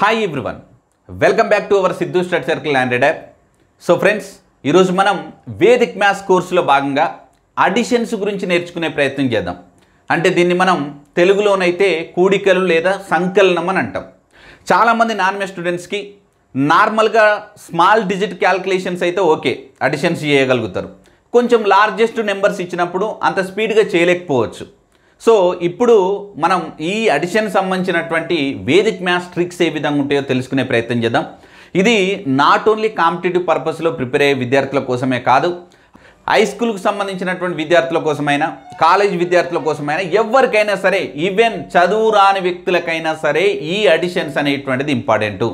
hi everyone welcome back to our Siddhu study circle and app so friends ఈరోజు మనం Vedic maths కోర్సులో భాగంగా additions గురించి నేర్చుకునే ప్రయత్నం చేద్దాం అంటే దీన్ని మనం తెలుగులోనైతే కూడికలు లేదా సంకలనం అని అంటాం చాలామంది మే స్టూడెంట్స్కి నార్మల్గా స్మాల్ డిజిట్ క్యాల్కులేషన్స్ అయితే ఓకే అడిషన్స్ చేయగలుగుతారు కొంచెం లార్జెస్ట్ నెంబర్స్ ఇచ్చినప్పుడు అంత స్పీడ్గా చేయలేకపోవచ్చు సో ఇప్పుడు మనం ఈ అడిషన్ సంబంధించినటువంటి వేదిక్ మ్యాథ్స్ ట్రిక్స్ ఏ విధంగా ఉంటాయో తెలుసుకునే ప్రయత్నం చేద్దాం ఇది నాట్ ఓన్లీ కాంపిటేటివ్ పర్పస్లో ప్రిపేర్ అయ్యే విద్యార్థుల కోసమే కాదు హై స్కూల్కి సంబంధించినటువంటి విద్యార్థుల కోసమైనా కాలేజ్ విద్యార్థుల కోసమైనా ఎవరికైనా సరే ఈవెన్ చదువు రాని వ్యక్తులకైనా సరే ఈ అడిషన్స్ అనేటువంటిది ఇంపార్టెంటు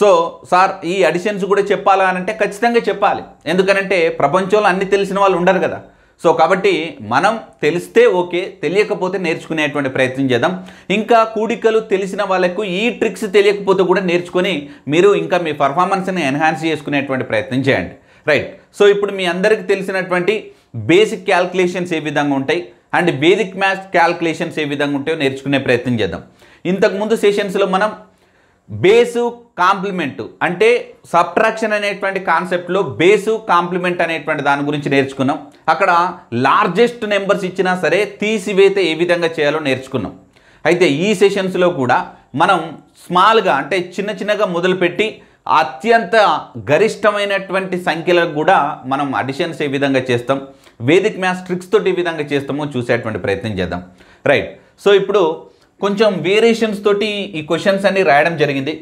సో సార్ ఈ అడిషన్స్ కూడా చెప్పాలా అనంటే ఖచ్చితంగా చెప్పాలి ఎందుకనంటే ప్రపంచంలో అన్ని తెలిసిన వాళ్ళు ఉండరు కదా సో కాబట్టి మనం తెలిస్తే ఓకే తెలియకపోతే నేర్చుకునేటువంటి ప్రయత్నం చేద్దాం ఇంకా కూడికలు తెలిసిన వాళ్ళకు ఈ ట్రిక్స్ తెలియకపోతే కూడా నేర్చుకొని మీరు ఇంకా మీ పర్ఫార్మెన్స్ని ఎన్హాన్స్ చేసుకునేటువంటి ప్రయత్నం చేయండి రైట్ సో ఇప్పుడు మీ అందరికీ తెలిసినటువంటి బేసిక్ క్యాల్కులేషన్స్ ఏ విధంగా ఉంటాయి అండ్ బేసిక్ మ్యాథ్స్ క్యాల్కులేషన్స్ ఏ విధంగా ఉంటాయో నేర్చుకునే ప్రయత్నం చేద్దాం ఇంతకుముందు సెషన్స్లో మనం బేసు కాంప్లిమెంట్ అంటే సబ్ట్రాక్షన్ అనేటువంటి కాన్సెప్ట్లో బేసు కాంప్లిమెంట్ అనేటువంటి దాని గురించి నేర్చుకున్నాం అక్కడ లార్జెస్ట్ నెంబర్స్ ఇచ్చినా సరే తీసివేత ఏ విధంగా చేయాలో నేర్చుకున్నాం అయితే ఈ సెషన్స్లో కూడా మనం స్మాల్గా అంటే చిన్న చిన్నగా మొదలుపెట్టి అత్యంత గరిష్టమైనటువంటి సంఖ్యలకు కూడా మనం అడిషన్స్ ఏ విధంగా చేస్తాం వేదిక మ్యాథ్స్ ట్రిక్స్ తోటి ఏ విధంగా చేస్తామో చూసేటువంటి ప్రయత్నం చేద్దాం రైట్ సో ఇప్పుడు కొంచెం వేరియేషన్స్ తోటి ఈ క్వశ్చన్స్ అన్ని రాయడం జరిగింది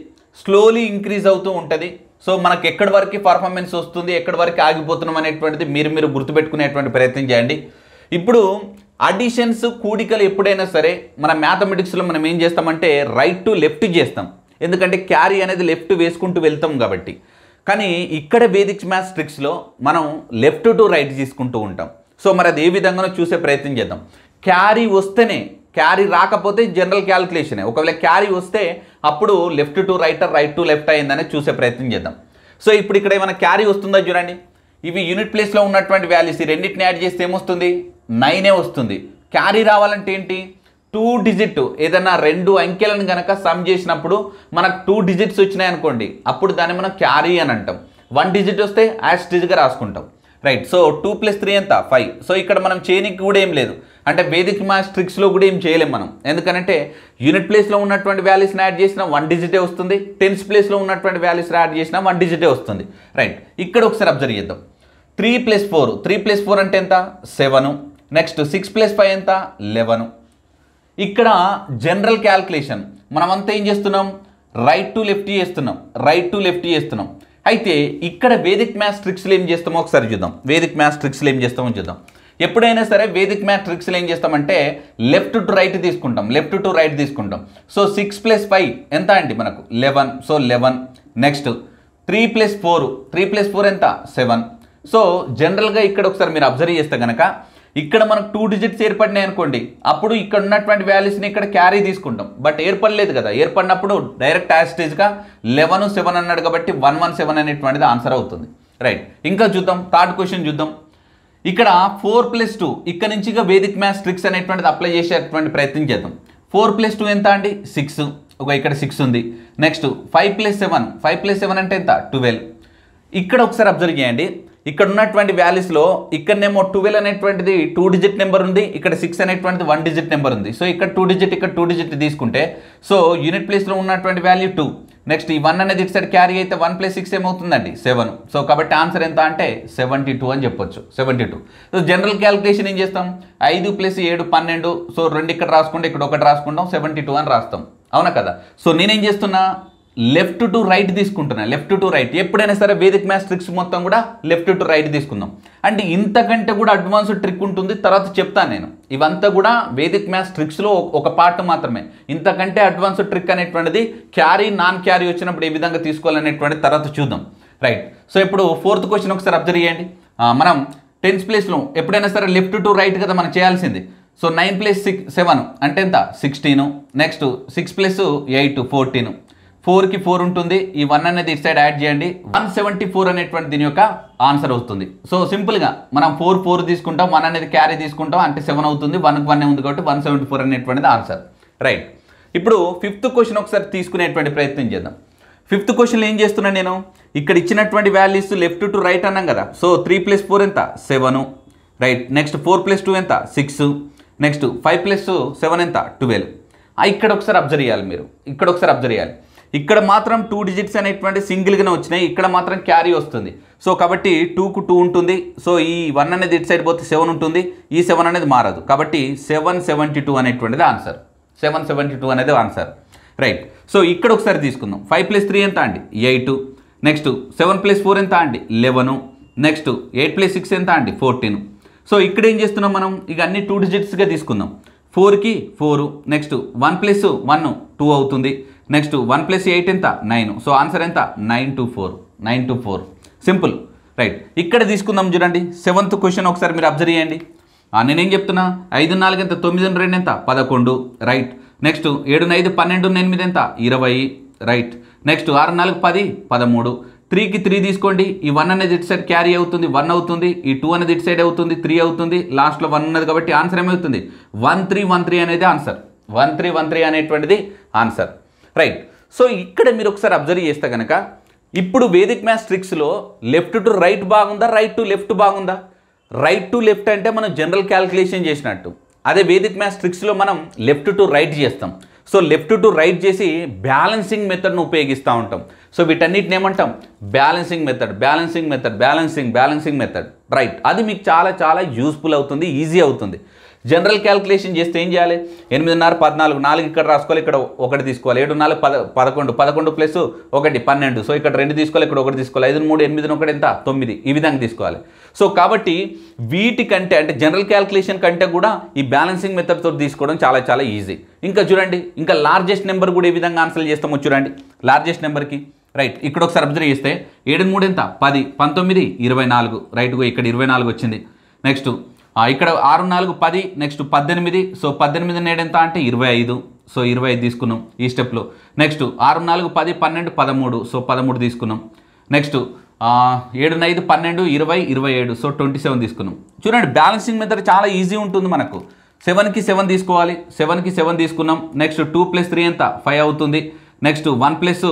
స్లోలీ ఇంక్రీజ్ అవుతూ ఉంటుంది సో మనకు ఎక్కడి వరకు పర్ఫార్మెన్స్ వస్తుంది ఎక్కడి వరకు ఆగిపోతున్నాం అనేటువంటిది మీరు మీరు గుర్తుపెట్టుకునేటువంటి ప్రయత్నం చేయండి ఇప్పుడు అడిషన్స్ కూడికలు ఎప్పుడైనా సరే మన మ్యాథమెటిక్స్లో మనం ఏం చేస్తామంటే రైట్ టు లెఫ్ట్ చేస్తాం ఎందుకంటే క్యారీ అనేది లెఫ్ట్ వేసుకుంటూ వెళ్తాం కాబట్టి కానీ ఇక్కడ వేదిక్ మ్యాథ్స్ ట్రిక్స్లో మనం లెఫ్ట్ టు రైట్ తీసుకుంటూ ఉంటాం సో మరి అది ఏ విధంగానో చూసే ప్రయత్నం చేద్దాం క్యారీ వస్తేనే క్యారీ రాకపోతే జనరల్ క్యాలిక్యులేషన్ ఒకవేళ క్యారీ వస్తే అప్పుడు left to right right to left అయిందని చూసే ప్రయత్నం చేద్దాం సో ఇప్పుడు ఇక్కడ ఏమైనా క్యారీ వస్తుందో చూడండి ఇవి యూనిట్ ప్లేస్లో ఉన్నటువంటి వాల్యూస్ ఈ రెండింటిని యాడ్ చేస్తే ఏమొస్తుంది నైనే వస్తుంది క్యారీ రావాలంటే ఏంటి టూ డిజిట్ ఏదైనా రెండు అంకెలను కనుక సమ్ చేసినప్పుడు మనకు టూ డిజిట్స్ వచ్చినాయి అనుకోండి అప్పుడు దాన్ని మనం క్యారీ అని అంటాం వన్ డిజిట్ వస్తే డిజిట్గా రాసుకుంటాం right so two plus three ఎంత ఫైవ్ సో ఇక్కడ మనం చేయనికి కూడా ఏం లేదు అంటే వేదిక్ మ్యాథ్స్ ట్రిక్స్లో కూడా ఏం చేయలేం మనం ఎందుకంటే యూనిట్ ప్లేస్లో ఉన్నటువంటి వాల్యూస్ని యాడ్ చేసినా వన్ డిజిటే వస్తుంది టెన్స్ ప్లేస్లో ఉన్నటువంటి వాల్యూస్ని యాడ్ చేసినా వన్ డిజిటే వస్తుంది రైట్ ఇక్కడ ఒకసారి అబ్జర్వ్ చేద్దాం three plus four three plus four అంటే ఎంత seven next six plus five ఎంత లెవెను ఇక్కడ జనరల్ క్యాల్కులేషన్ అంతా ఏం చేస్తున్నాం రైట్ టు లెఫ్ట్ చేస్తున్నాం రైట్ టు లెఫ్ట్ చేస్తున్నాం అయితే ఇక్కడ వేదిక్ మ్యాథ్స్ ట్రిక్స్లు ఏం చేస్తామో ఒకసారి చూద్దాం వేదిక్ మ్యాథ్స్ ట్రిక్స్లు ఏం చేస్తామో చూద్దాం ఎప్పుడైనా సరే వేదిక్ మ్యాథ్ ట్రిక్స్లో ఏం చేస్తామంటే లెఫ్ట్ టు రైట్ తీసుకుంటాం లెఫ్ట్ టు రైట్ తీసుకుంటాం సో సిక్స్ ప్లస్ ఫైవ్ ఎంత అండి మనకు eleven so eleven next three plus four three plus four ఎంత సెవెన్ సో జనరల్గా ఇక్కడ ఒకసారి మీరు అబ్జర్వ్ చేస్తే కనుక ఇక్కడ మనకు టూ డిజిట్స్ ఏర్పడినాయి అనుకోండి అప్పుడు ఇక్కడ ఉన్నటువంటి వాల్యూస్ని ఇక్కడ క్యారీ తీసుకుంటాం బట్ ఏర్పడలేదు కదా ఏర్పడినప్పుడు డైరెక్ట్ యాస్టేజ్గా లెవెన్ సెవెన్ అన్నాడు కాబట్టి వన్ వన్ సెవెన్ అనేటువంటిది ఆన్సర్ అవుతుంది రైట్ ఇంకా చూద్దాం థర్డ్ క్వశ్చన్ చూద్దాం ఇక్కడ ఫోర్ ప్లస్ టూ ఇక్కడ నుంచి వేదిక్ మ్యాథ్స్ ట్రిక్స్ అనేటువంటిది అప్లై చేసేటువంటి ప్రయత్నం చేద్దాం ఫోర్ ప్లస్ టూ ఎంత అండి సిక్స్ ఒక ఇక్కడ సిక్స్ ఉంది next five plus seven five plus seven అంటే ఎంత ట్వెల్వ్ ఇక్కడ ఒకసారి అబ్జర్వ్ చేయండి ఇక్కడ ఉన్నటువంటి వ్యాలీస్లో ఇక్కడనేమో ట్వెల్వ్ అనేటువంటిది టూ డిజిట్ నెంబర్ ఉంది ఇక్కడ సిక్స్ అనేటువంటిది వన్ డిజిట్ నెంబర్ ఉంది సో ఇక్కడ టూ డిజిట్ ఇక్కడ టూ డిజిట్ తీసుకుంటే సో యూనిట్ ప్లేస్లో ఉన్నటువంటి వాల్యూ టూ నెక్స్ట్ ఈ వన్ అనేది ఇటు సైడ్ క్యారీ అయితే వన్ ప్లస్ సిక్స్ ఏమవుతుందండి సెవెన్ సో కాబట్టి ఆన్సర్ ఎంత అంటే సెవెంటీ టూ అని చెప్పొచ్చు seventy two so general calculation ఏం చేస్తాం ఐదు ప్లస్ ఏడు పన్నెండు సో రెండు ఇక్కడ రాసుకుంటే ఇక్కడ ఒకటి రాసుకుంటాం సెవెంటీ టూ అని రాస్తాం అవునా కదా సో నేనేం చేస్తున్నా లెఫ్ట్ టు రైట్ తీసుకుంటున్నా లెఫ్ట్ టు రైట్ ఎప్పుడైనా సరే వేదిక్ మ్యాథ్స్ ట్రిక్స్ మొత్తం కూడా లెఫ్ట్ టు రైట్ తీసుకుందాం అంటే ఇంతకంటే కూడా అడ్వాన్స్ ట్రిక్ ఉంటుంది తర్వాత చెప్తాను నేను ఇవంతా కూడా వేదిక్ మ్యాథ్స్ ట్రిక్స్లో ఒక పార్ట్ మాత్రమే ఇంతకంటే అడ్వాన్స్ ట్రిక్ అనేటువంటిది క్యారీ నాన్ క్యారీ వచ్చినప్పుడు ఏ విధంగా తీసుకోవాలనేటువంటి తర్వాత చూద్దాం రైట్ సో ఇప్పుడు ఫోర్త్ క్వశ్చన్ ఒకసారి అబ్జర్వ్ చేయండి మనం టెన్త్ ప్లేస్లో ఎప్పుడైనా సరే లెఫ్ట్ టు రైట్ కదా మనం చేయాల్సింది so nine plus six seven అంటే ఎంత sixteen next six plus eight fourteen ఫోర్కి ఫోర్ ఉంటుంది ఈ వన్ అనేది ఇటు సైడ్ యాడ్ చేయండి వన్ సెవెంటీ ఫోర్ అనేటువంటి దీని యొక్క ఆన్సర్ వస్తుంది సో సింపుల్గా మనం ఫోర్ ఫోర్ తీసుకుంటాం వన్ అనేది క్యారీ తీసుకుంటాం అంటే సెవెన్ అవుతుంది వన్కి వన్ ఉంది కాబట్టి వన్ సెవెంటీ ఫోర్ అనేటువంటిది ఆన్సర్ రైట్ ఇప్పుడు ఫిఫ్త్ క్వశ్చన్ ఒకసారి తీసుకునేటువంటి ప్రయత్నం చేద్దాం ఫిఫ్త్ క్వశ్చన్లో ఏం చేస్తున్నాను నేను ఇక్కడ ఇచ్చినటువంటి వాల్యూస్ లెఫ్ట్ టు రైట్ అన్నాం కదా సో త్రీ ప్లస్ ఫోర్ ఎంత seven right next four plus two ఎంత six next five plus seven ఎంత ట్వెల్వ్ ఇక్కడ ఒకసారి అబ్జర్వ్ చేయాలి మీరు ఇక్కడ ఒకసారి అబ్జర్వ్ చేయాలి ఇక్కడ మాత్రం టూ డిజిట్స్ అనేటువంటి సింగిల్గానే వచ్చినాయి ఇక్కడ మాత్రం క్యారీ వస్తుంది సో కాబట్టి టూకు టూ ఉంటుంది సో ఈ వన్ అనేది ఇటు సైడ్ పోతే సెవెన్ ఉంటుంది ఈ సెవెన్ అనేది మారదు కాబట్టి సెవెన్ సెవెంటీ టూ అనేటువంటిది ఆన్సర్ సెవెన్ సెవెంటీ టూ అనేది ఆన్సర్ రైట్ సో ఇక్కడ ఒకసారి తీసుకుందాం ఫైవ్ ప్లస్ త్రీ ఎంత అండి eight next seven plus four ఎంత అండి eleven next eight plus six ఎంత అండి ఫోర్టీన్ సో ఇక్కడ ఏం చేస్తున్నాం మనం ఇక అన్ని టూ డిజిట్స్గా తీసుకుందాం ఫోర్కి four next one plus one two అవుతుంది నెక్స్ట్ వన్ ప్లస్ ఎయిట్ ఎంత నైన్ సో ఆన్సర్ ఎంత nine two four nine two four simple right ఇక్కడ తీసుకుందాం చూడండి సెవెంత్ క్వశ్చన్ ఒకసారి మీరు అబ్జర్వ్ చేయండి నేనేం చెప్తున్నా ఐదు నాలుగు ఎంత తొమ్మిది రెండు ఎంత పదకొండు రైట్ నెక్స్ట్ ఏడు ఐదు పన్నెండు ఎనిమిది ఎంత ఇరవై రైట్ నెక్స్ట్ ఆరు నాలుగు పది పదమూడు త్రీకి త్రీ తీసుకోండి ఈ వన్ అనేది ఇటు సైడ్ క్యారీ అవుతుంది వన్ అవుతుంది ఈ టూ అనేది ఇటు సైడ్ అవుతుంది త్రీ అవుతుంది లాస్ట్లో వన్ ఉన్నది కాబట్టి ఆన్సర్ ఏమవుతుంది వన్ త్రీ వన్ త్రీ అనేది answer one three one three అనేటువంటిది ఆన్సర్ రైట్ సో ఇక్కడ మీరు ఒకసారి అబ్జర్వ్ చేస్తే కనుక ఇప్పుడు వేదిక్ మ్యాథ్స్ ట్రిక్స్లో లెఫ్ట్ టు రైట్ బాగుందా రైట్ టు లెఫ్ట్ బాగుందా రైట్ టు లెఫ్ట్ అంటే మనం జనరల్ క్యాలిక్యులేషన్ చేసినట్టు అదే వేదిక్ మ్యాథ్స్ ట్రిక్స్లో మనం లెఫ్ట్ టు రైట్ చేస్తాం సో లెఫ్ట్ టు రైట్ చేసి బ్యాలెన్సింగ్ మెథడ్ను ఉపయోగిస్తూ ఉంటాం సో వీటన్నిటిని ఏమంటాం balancing method balancing method balancing balancing method right అది మీకు చాలా చాలా యూస్ఫుల్ అవుతుంది ఈజీ అవుతుంది జనరల్ క్యాలిక్యులేషన్ చేస్తే ఏం చేయాలి ఎనిమిదిన్నర పద్నాలుగు నాలుగు ఇక్కడ రాసుకోవాలి ఇక్కడ ఒకటి తీసుకోవాలి ఏడు నాలుగు పద పదకొండు పదకొండు ప్లస్ ఒకటి పన్నెండు సో ఇక్కడ రెండు తీసుకోవాలి ఇక్కడ ఒకటి తీసుకోవాలి ఐదు మూడు ఎనిమిది ఒకటి ఎంత తొమ్మిది ఈ విధంగా తీసుకోవాలి సో కాబట్టి వీటికంటే అంటే జనరల్ క్యాలిక్యులేషన్ కంటే కూడా ఈ బ్యాలెన్సింగ్ మెథడ్తో తీసుకోవడం చాలా చాలా ఈజీ ఇంకా చూడండి ఇంకా లార్జెస్ట్ నెంబర్ కూడా ఏ విధంగా ఆన్సర్ చేస్తామో చూడండి లార్జెస్ట్ నెంబర్కి రైట్ ఇక్కడ ఒకసారి అబ్జర్వ్ చేస్తే ఏడు మూడు ఎంత పది పంతొమ్మిది ఇరవై నాలుగు రైట్ ఇక్కడ ఇరవై నాలుగు వచ్చింది నెక్స్ట్ ఇక్కడ ఆరు నాలుగు పది నెక్స్ట్ పద్దెనిమిది సో పద్దెనిమిది నేడు ఎంత అంటే ఇరవై ఐదు సో ఇరవై ఐదు తీసుకున్నాం ఈ స్టెప్లో నెక్స్ట్ ఆరు నాలుగు పది పన్నెండు పదమూడు సో పదమూడు తీసుకున్నాం నెక్స్ట్ ఏడు ఐదు పన్నెండు ఇరవై ఇరవై ఏడు సో ట్వంటీ సెవెన్ తీసుకున్నాం చూడండి బ్యాలెన్సింగ్ మెథడ్ చాలా ఈజీ ఉంటుంది మనకు సెవెన్కి సెవెన్ తీసుకోవాలి సెవెన్కి సెవెన్ తీసుకున్నాం నెక్స్ట్ టూ ప్లస్ త్రీ ఎంత ఫైవ్ అవుతుంది next one plus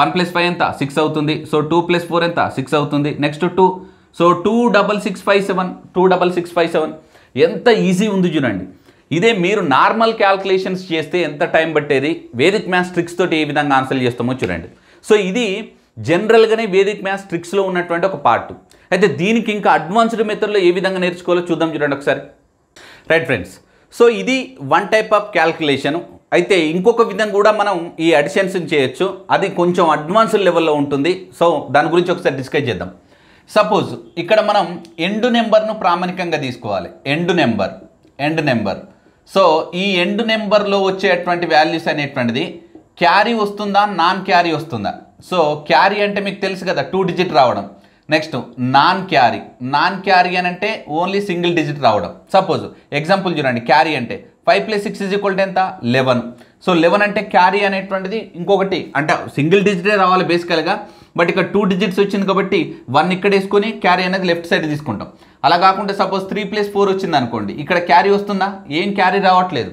one plus five ఎంత సిక్స్ అవుతుంది సో టూ ప్లస్ ఫోర్ ఎంత సిక్స్ అవుతుంది next two so two double six five seven two double six five seven ఎంత easy ఉంది చూడండి ఇదే మీరు నార్మల్ క్యాల్కులేషన్స్ చేస్తే ఎంత టైం పట్టేది వేదిక్ మ్యాథ్స్ ట్రిక్స్ తోటి ఏ విధంగా ఆన్సర్ చేస్తామో చూడండి సో ఇది జనరల్గానే వేదిక్ మ్యాథ్స్ ట్రిక్స్లో ఉన్నటువంటి ఒక పార్ట్ అయితే దీనికి ఇంకా అడ్వాన్స్డ్ మెథడ్లో ఏ విధంగా నేర్చుకోవాలో చూద్దాం చూడండి ఒకసారి రైట్ ఫ్రెండ్స్ సో ఇది వన్ టైప్ ఆఫ్ క్యాల్కులేషన్ అయితే ఇంకొక విధంగా కూడా మనం ఈ అడిషన్స్ చేయొచ్చు అది కొంచెం అడ్వాన్స్డ్ లెవెల్లో ఉంటుంది సో దాని గురించి ఒకసారి డిస్కస్ చేద్దాం సపోజ్ ఇక్కడ మనం ఎండ్ నెంబర్ను ప్రామాణికంగా తీసుకోవాలి end number end number so ఈ ఎండ్ నెంబర్లో వచ్చేటువంటి వాల్యూస్ అనేటువంటిది క్యారీ వస్తుందా నాన్ క్యారీ వస్తుందా సో క్యారీ అంటే మీకు తెలుసు కదా టూ డిజిట్ రావడం next non carry non carry అని అంటే ఓన్లీ సింగిల్ డిజిట్ రావడం సపోజ్ ఎగ్జాంపుల్ చూడండి క్యారీ అంటే five plus six is equal ఎంత లెవెన్ సో లెవెన్ అంటే క్యారీ అనేటువంటిది ఇంకొకటి అంటే సింగిల్ డిజిటే రావాలి బేసికల్గా బట్ ఇక్కడ టూ డిజిట్స్ వచ్చింది కాబట్టి వన్ ఇక్కడ వేసుకొని క్యారీ అనేది లెఫ్ట్ సైడ్ తీసుకుంటాం అలా కాకుండా సపోజ్ త్రీ ప్లస్ ఫోర్ వచ్చింది అనుకోండి ఇక్కడ క్యారీ వస్తుందా ఏం క్యారీ రావట్లేదు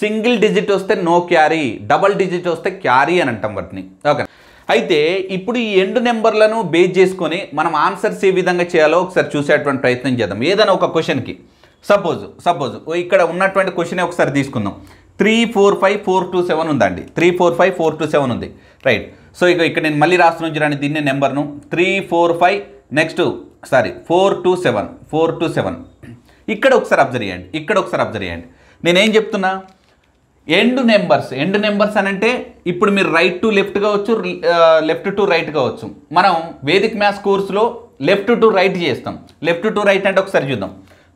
సింగిల్ డిజిట్ వస్తే నో క్యారీ డబల్ డిజిట్ వస్తే క్యారీ అని అంటాం వాటిని ఓకే అయితే ఇప్పుడు ఈ ఎండు నెంబర్లను బేస్ చేసుకొని మనం ఆన్సర్స్ ఏ విధంగా చేయాలో ఒకసారి చూసేటువంటి ప్రయత్నం చేద్దాం ఏదైనా ఒక క్వశ్చన్కి సపోజ్ సపోజ్ ఇక్కడ ఉన్నటువంటి క్వశ్చనే ఒకసారి తీసుకుందాం three four five four two seven ఉందండి three four five four two seven ఉంది రైట్ సో ఇక ఇక్కడ నేను మళ్ళీ రాస్తున్నాను చూడండి దీన్నే నెంబర్ను three four five next sorry four two seven four two seven ఇక్కడ ఒకసారి అబ్జర్వ్ చేయండి ఇక్కడ ఒకసారి అబ్జర్వ్ చేయండి నేనేం చెప్తున్నా ఎండ్ నెంబర్స్ ఎండ్ నెంబర్స్ అని అంటే ఇప్పుడు మీరు రైట్ టు లెఫ్ట్ కావచ్చు లెఫ్ట్ టు రైట్ కావచ్చు మనం వేదిక్ మ్యాథ్స్ కోర్సులో లెఫ్ట్ టు రైట్ చేస్తాం లెఫ్ట్ టు రైట్ అంటే ఒకసారి చూద్దాం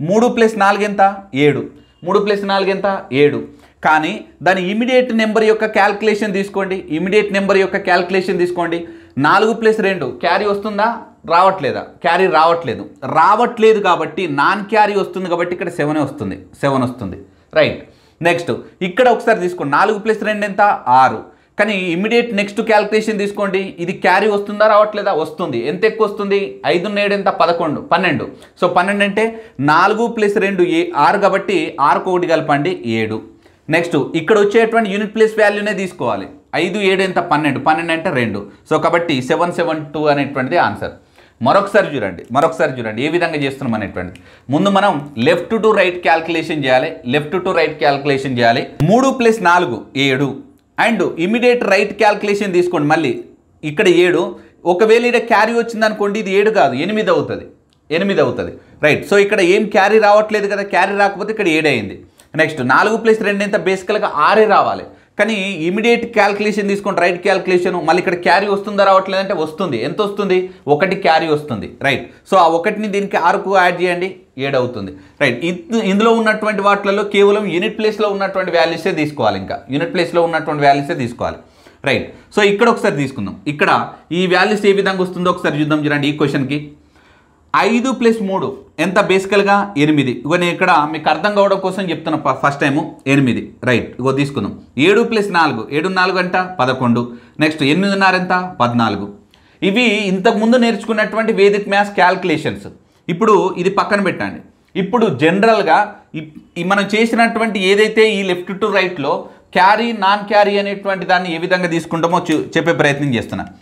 మూడు ప్లస్ నాలుగు ఎంత ఏడు మూడు ప్లస్ నాలుగు ఎంత ఏడు కానీ దాని ఇమీడియట్ నెంబర్ యొక్క క్యాల్కులేషన్ తీసుకోండి ఇమీడియట్ నెంబర్ యొక్క క్యాల్కులేషన్ తీసుకోండి నాలుగు ప్లస్ రెండు క్యారీ వస్తుందా రావట్లేదా క్యారీ రావట్లేదు రావట్లేదు కాబట్టి నాన్ క్యారీ వస్తుంది కాబట్టి ఇక్కడ సెవెన్ వస్తుంది సెవెన్ వస్తుంది రైట్ నెక్స్ట్ ఇక్కడ ఒకసారి తీసుకోండి నాలుగు ప్లస్ రెండు ఎంత ఆరు కానీ ఇమీడియట్ నెక్స్ట్ క్యాల్కులేషన్ తీసుకోండి ఇది క్యారీ వస్తుందా రావట్లేదా వస్తుంది ఎంత ఎక్కువ వస్తుంది ఐదు ఏడు ఎంత పదకొండు పన్నెండు సో పన్నెండు అంటే నాలుగు ప్లస్ రెండు ఏ ఆరు కాబట్టి ఆరుకు ఒకటి కలపండి ఏడు నెక్స్ట్ ఇక్కడ వచ్చేటువంటి యూనిట్ ప్లేస్ వాల్యూనే తీసుకోవాలి ఐదు ఏడు ఎంత పన్నెండు పన్నెండు అంటే రెండు సో కాబట్టి సెవెన్ సెవెన్ టూ అనేటువంటిది ఆన్సర్ మరొకసారి చూడండి మరొకసారి చూడండి ఏ విధంగా చేస్తున్నాం అనేటువంటిది ముందు మనం లెఫ్ట్ టు రైట్ క్యాల్కులేషన్ చేయాలి లెఫ్ట్ టు రైట్ క్యాల్కులేషన్ చేయాలి మూడు ప్లస్ నాలుగు ఏడు అండ్ ఇమీడియట్ రైట్ క్యాల్కులేషన్ తీసుకోండి మళ్ళీ ఇక్కడ ఏడు ఒకవేళ ఇక్కడ క్యారీ వచ్చిందనుకోండి ఇది ఏడు కాదు ఎనిమిది అవుతుంది ఎనిమిది అవుతుంది రైట్ సో ఇక్కడ ఏం క్యారీ రావట్లేదు కదా క్యారీ రాకపోతే ఇక్కడ ఏడు అయింది నెక్స్ట్ నాలుగు ప్లస్ రెండు ఎంత బేసికల్గా ఆరే రావాలి కానీ ఇమీడియట్ క్యాల్కులేషన్ తీసుకోండి రైట్ క్యాల్కులేషన్ మళ్ళీ ఇక్కడ క్యారీ వస్తుందా రావట్లేదంటే వస్తుంది ఎంత వస్తుంది ఒకటి క్యారీ వస్తుంది రైట్ సో ఆ ఒకటిని దీనికి ఆరుకు యాడ్ చేయండి ఏడవుతుంది అవుతుంది రైట్ ఇందులో ఉన్నటువంటి వాటిలలో కేవలం యూనిట్ ప్లేస్లో ఉన్నటువంటి వాల్యూసే తీసుకోవాలి ఇంకా యూనిట్ ప్లేస్లో ఉన్నటువంటి వాల్యూసే తీసుకోవాలి రైట్ సో ఇక్కడ ఒకసారి తీసుకుందాం ఇక్కడ ఈ వాల్యూస్ ఏ విధంగా వస్తుందో ఒకసారి చూద్దాం చూడండి ఈ క్వశ్చన్కి ఐదు ప్లస్ మూడు ఎంత బేసికల్గా ఎనిమిది ఇగో నేను ఇక్కడ మీకు అర్థం కావడం కోసం చెప్తున్నా ఫస్ట్ టైము ఎనిమిది రైట్ ఇగో తీసుకుందాం ఏడు ప్లస్ నాలుగు ఏడు నాలుగు అంట పదకొండు నెక్స్ట్ ఎనిమిదిన్నర ఎంత పద్నాలుగు ఇవి ఇంతకుముందు నేర్చుకున్నటువంటి వేదిక్ మ్యాథ్స్ క్యాల్కులేషన్స్ ఇప్పుడు ఇది పక్కన పెట్టండి ఇప్పుడు జనరల్గా మనం చేసినటువంటి ఏదైతే ఈ లెఫ్ట్ టు రైట్లో క్యారీ నాన్ క్యారీ అనేటువంటి దాన్ని ఏ విధంగా తీసుకుంటామో చెప్పే ప్రయత్నం చేస్తున్నాను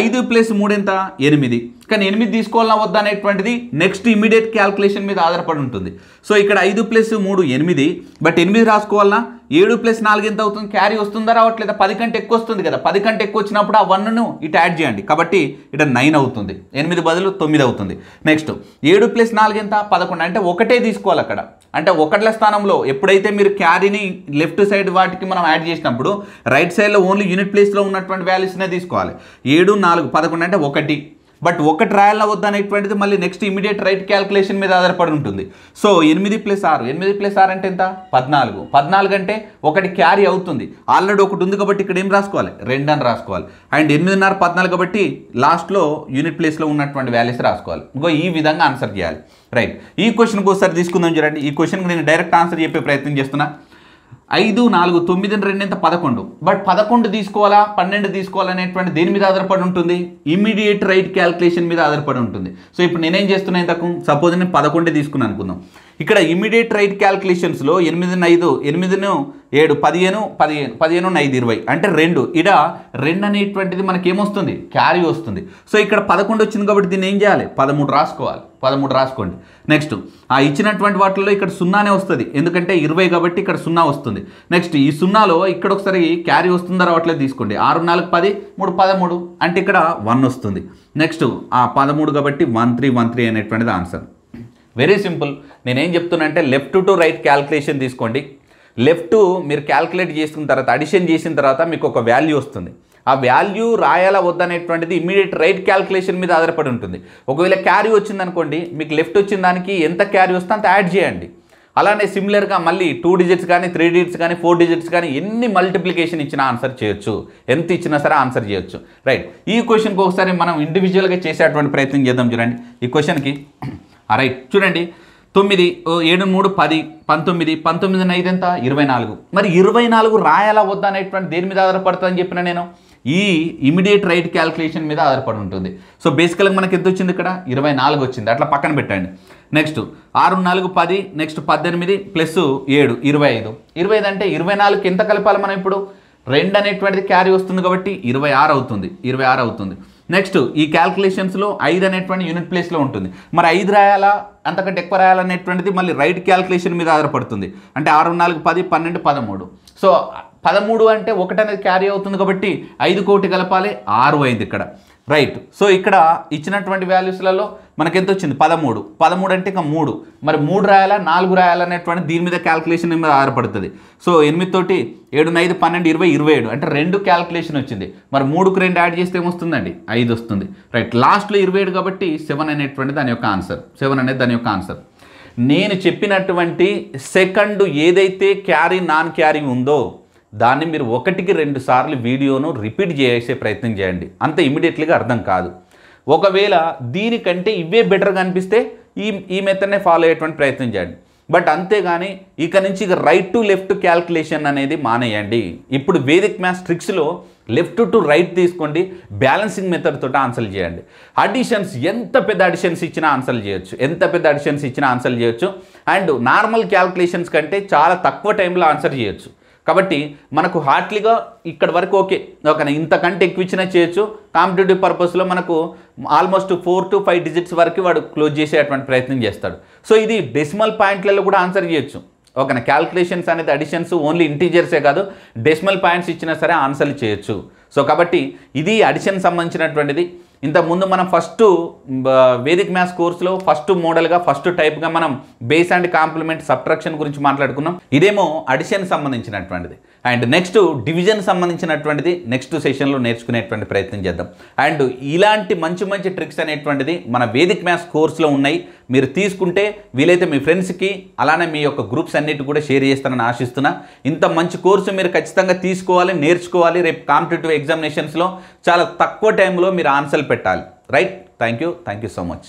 ఐదు ప్లస్ మూడు ఎంత ఎనిమిది కానీ ఎనిమిది తీసుకోవాలన్నా వద్దా అనేటువంటిది నెక్స్ట్ ఇమీడియట్ క్యాల్కులేషన్ మీద ఆధారపడి ఉంటుంది సో ఇక్కడ ఐదు ప్లస్ మూడు ఎనిమిది బట్ ఎనిమిది రాసుకోవాలన్నా ఏడు ప్లస్ నాలుగు ఎంత అవుతుంది క్యారీ వస్తుందా రావట్లేదా పది కంటే ఎక్కువ వస్తుంది కదా పది కంటే ఎక్కువ వచ్చినప్పుడు ఆ వన్ను ఇటు యాడ్ చేయండి కాబట్టి ఇక్కడ నైన్ అవుతుంది ఎనిమిది బదులు తొమ్మిది అవుతుంది నెక్స్ట్ ఏడు ప్లస్ నాలుగు ఎంత పదకొండు అంటే ఒకటే తీసుకోవాలి అక్కడ అంటే ఒకట్ల స్థానంలో ఎప్పుడైతే మీరు క్యారీని లెఫ్ట్ సైడ్ వాటికి మనం యాడ్ చేసినప్పుడు రైట్ సైడ్లో ఓన్లీ యూనిట్ ప్లేస్లో ఉన్నటువంటి వాల్యూస్నే తీసుకోవాలి ఏడు నాలుగు పదకొండు అంటే ఒకటి బట్ ఒక ట్రయల్ వద్ద అనేటువంటిది మళ్ళీ నెక్స్ట్ ఇమీడియట్ రైట్ క్యాల్కులేషన్ మీద ఆధారపడి ఉంటుంది సో ఎనిమిది ప్లస్ ఆరు ఎనిమిది ప్లస్ ఆరు అంటే ఎంత పద్నాలుగు పద్నాలుగు అంటే ఒకటి క్యారీ అవుతుంది ఆల్రెడీ ఒకటి ఉంది కాబట్టి ఇక్కడ ఏం రాసుకోవాలి రెండు అని రాసుకోవాలి అండ్ ఎనిమిదిన్నర పద్నాలుగు కాబట్టి లాస్ట్లో యూనిట్ ప్లేస్లో ఉన్నటువంటి వాల్యూస్ రాసుకోవాలి ఇంకో ఈ విధంగా ఆన్సర్ చేయాలి రైట్ ఈ క్వశ్చన్కి ఒకసారి తీసుకుందాం చూడండి ఈ క్వశ్చన్కి నేను డైరెక్ట్ ఆన్సర్ చెప్పే ప్రయత్నం చేస్తున్నా ఐదు నాలుగు తొమ్మిది రెండు ఎంత పదకొండు బట్ పదకొండు తీసుకోవాలా పన్నెండు తీసుకోవాలనేటువంటి దేని మీద ఆధారపడి ఉంటుంది ఇమీడియట్ రైట్ క్యాల్కులేషన్ మీద ఆధారపడి ఉంటుంది సో ఇప్పుడు నేనేం చేస్తున్నా ఇంతకు సపోజ్ నేను పదకొండే తీసుకున్నాను అనుకుందాం ఇక్కడ ఇమీడియట్ రైట్ క్యాల్కులేషన్స్లో ఎనిమిదిన ఐదు ఎనిమిదిను ఏడు పదిహేను పదిహేను పదిహేను ఐదు ఇరవై అంటే రెండు ఇడ రెండు అనేటువంటిది మనకేమొస్తుంది క్యారీ వస్తుంది సో ఇక్కడ పదకొండు వచ్చింది కాబట్టి దీన్ని ఏం చేయాలి పదమూడు రాసుకోవాలి పదమూడు రాసుకోండి నెక్స్ట్ ఆ ఇచ్చినటువంటి వాటిల్లో ఇక్కడ సున్నానే వస్తుంది ఎందుకంటే ఇరవై కాబట్టి ఇక్కడ సున్నా వస్తుంది నెక్స్ట్ ఈ సున్నాలో ఇక్కడ ఒకసారి క్యారీ వస్తుంది రావట్లేదు తీసుకోండి ఆరు నాలుగు పది మూడు పదమూడు అంటే ఇక్కడ వన్ వస్తుంది నెక్స్ట్ ఆ పదమూడు కాబట్టి వన్ త్రీ వన్ త్రీ అనేటువంటిది ఆన్సర్ వెరీ సింపుల్ నేనేం చెప్తున్నానంటే లెఫ్ట్ టు రైట్ క్యాల్కులేషన్ తీసుకోండి లెఫ్ట్ మీరు క్యాల్కులేట్ చేసిన తర్వాత అడిషన్ చేసిన తర్వాత మీకు ఒక వాల్యూ వస్తుంది ఆ వాల్యూ రాయాలా వద్దనేటువంటిది ఇమీడియట్ రైట్ క్యాల్కులేషన్ మీద ఆధారపడి ఉంటుంది ఒకవేళ క్యారీ వచ్చిందనుకోండి మీకు లెఫ్ట్ వచ్చిన దానికి ఎంత క్యారీ వస్తే అంత యాడ్ చేయండి అలానే సిమిలర్గా మళ్ళీ టూ డిజిట్స్ కానీ త్రీ డిజిట్స్ కానీ ఫోర్ డిజిట్స్ కానీ ఎన్ని మల్టిప్లికేషన్ ఇచ్చినా ఆన్సర్ చేయొచ్చు ఎంత ఇచ్చినా సరే ఆన్సర్ చేయొచ్చు రైట్ ఈ క్వశ్చన్కి ఒకసారి మనం ఇండివిజువల్గా చేసేటువంటి ప్రయత్నం చేద్దాం చూడండి ఈ క్వశ్చన్కి రైట్ చూడండి తొమ్మిది ఏడు మూడు పది పంతొమ్మిది పంతొమ్మిది అయితే ఎంత ఇరవై నాలుగు మరి ఇరవై నాలుగు రాయాలా వద్దా అనేటువంటి దేని మీద అని చెప్పిన నేను ఈ ఇమీడియట్ రైట్ క్యాల్కులేషన్ మీద ఆధారపడి ఉంటుంది సో బేసికల్గా మనకి ఎంత వచ్చింది ఇక్కడ ఇరవై నాలుగు వచ్చింది అట్లా పక్కన పెట్టండి నెక్స్ట్ ఆరు నాలుగు పది నెక్స్ట్ పద్దెనిమిది ప్లస్ ఏడు ఇరవై ఐదు ఇరవై ఐదు అంటే ఇరవై నాలుగుకి ఎంత కలపాలి మనం ఇప్పుడు రెండు అనేటువంటిది క్యారీ వస్తుంది కాబట్టి ఇరవై ఆరు అవుతుంది ఇరవై ఆరు అవుతుంది నెక్స్ట్ ఈ క్యాల్కులేషన్స్లో ఐదు అనేటువంటి యూనిట్ ప్లేస్లో ఉంటుంది మరి ఐదు రాయాలా అంతకంటే ఎక్కువ రాయాలనేటువంటిది మళ్ళీ రైట్ క్యాల్కులేషన్ మీద ఆధారపడుతుంది అంటే ఆరు నాలుగు పది పన్నెండు పదమూడు సో పదమూడు అంటే ఒకటి అనేది క్యారీ అవుతుంది కాబట్టి ఐదు కోటి కలపాలి ఆరు అయింది ఇక్కడ రైట్ సో ఇక్కడ ఇచ్చినటువంటి వాల్యూస్లలో మనకి ఎంత వచ్చింది పదమూడు పదమూడు అంటే ఇంకా మూడు మరి మూడు రాయాలా నాలుగు రాయాలా అనేటువంటి దీని మీద క్యాల్కులేషన్ మీద ఆధారపడుతుంది సో ఎనిమిది తోటి ఏడు ఐదు పన్నెండు ఇరవై ఇరవై ఏడు అంటే రెండు క్యాల్కులేషన్ వచ్చింది మరి మూడుకు రెండు యాడ్ చేస్తే ఏమొస్తుందండి ఐదు వస్తుంది రైట్ లాస్ట్లో ఇరవై ఏడు కాబట్టి సెవెన్ అనేటువంటి దాని యొక్క ఆన్సర్ సెవెన్ అనేది దాని యొక్క ఆన్సర్ నేను చెప్పినటువంటి సెకండ్ ఏదైతే క్యారీ నాన్ క్యారీ ఉందో దాన్ని మీరు ఒకటికి రెండు సార్లు వీడియోను రిపీట్ చేసే ప్రయత్నం చేయండి అంత ఇమీడియట్లీగా అర్థం కాదు ఒకవేళ దీనికంటే ఇవే బెటర్గా అనిపిస్తే ఈ ఈ మెథడ్నే ఫాలో అయ్యేటువంటి ప్రయత్నం చేయండి బట్ అంతేగాని ఇక నుంచి ఇక రైట్ టు లెఫ్ట్ క్యాల్కులేషన్ అనేది మానేయండి ఇప్పుడు వేదిక్ మ్యాథ్స్ ట్రిక్స్లో లెఫ్ట్ టు రైట్ తీసుకోండి బ్యాలెన్సింగ్ మెథడ్ తోటి ఆన్సర్ చేయండి అడిషన్స్ ఎంత పెద్ద అడిషన్స్ ఇచ్చినా ఆన్సర్ చేయొచ్చు ఎంత పెద్ద అడిషన్స్ ఇచ్చినా ఆన్సర్ చేయొచ్చు అండ్ నార్మల్ క్యాల్కులేషన్స్ కంటే చాలా తక్కువ టైంలో ఆన్సర్ చేయొచ్చు కాబట్టి మనకు హార్ట్లీగా ఇక్కడ వరకు ఓకే ఓకే ఇంతకంటే ఎక్కువ ఇచ్చినా చేయొచ్చు కాంపిటేటివ్ పర్పస్లో మనకు almost four to five digits వరకు వాడు క్లోజ్ చేసేటువంటి ప్రయత్నం చేస్తాడు సో ఇది డెసిమల్ పాయింట్లలో కూడా ఆన్సర్ చేయొచ్చు ఓకేనా క్యాల్కులేషన్స్ అనేది అడిషన్స్ ఓన్లీ ఇంటీజర్సే కాదు డెసిమల్ పాయింట్స్ ఇచ్చినా సరే ఆన్సర్లు చేయొచ్చు సో కాబట్టి ఇది అడిషన్ సంబంధించినటువంటిది ఇంతకుముందు మనం ఫస్ట్ వేదిక్ మ్యాథ్స్ కోర్సులో ఫస్ట్ మోడల్గా ఫస్ట్ టైప్గా మనం బేస్ అండ్ కాంప్లిమెంట్ సబ్ట్రాక్షన్ గురించి మాట్లాడుకున్నాం ఇదేమో అడిషన్ సంబంధించినటువంటిది అండ్ నెక్స్ట్ డివిజన్ సంబంధించినటువంటిది నెక్స్ట్ సెషన్లో నేర్చుకునేటువంటి ప్రయత్నం చేద్దాం అండ్ ఇలాంటి మంచి మంచి ట్రిక్స్ అనేటువంటిది మన వేదిక్ మ్యాథ్స్ కోర్సులో ఉన్నాయి మీరు తీసుకుంటే వీలైతే మీ ఫ్రెండ్స్కి అలానే మీ యొక్క గ్రూప్స్ అన్నిటి కూడా షేర్ చేస్తానని ఆశిస్తున్నా ఇంత మంచి కోర్సు మీరు ఖచ్చితంగా తీసుకోవాలి నేర్చుకోవాలి రేపు కాంపిటేటివ్ ఎగ్జామినేషన్స్లో చాలా తక్కువ టైంలో మీరు ఆన్సర్లు పెట్టాలి right thank you thank you so much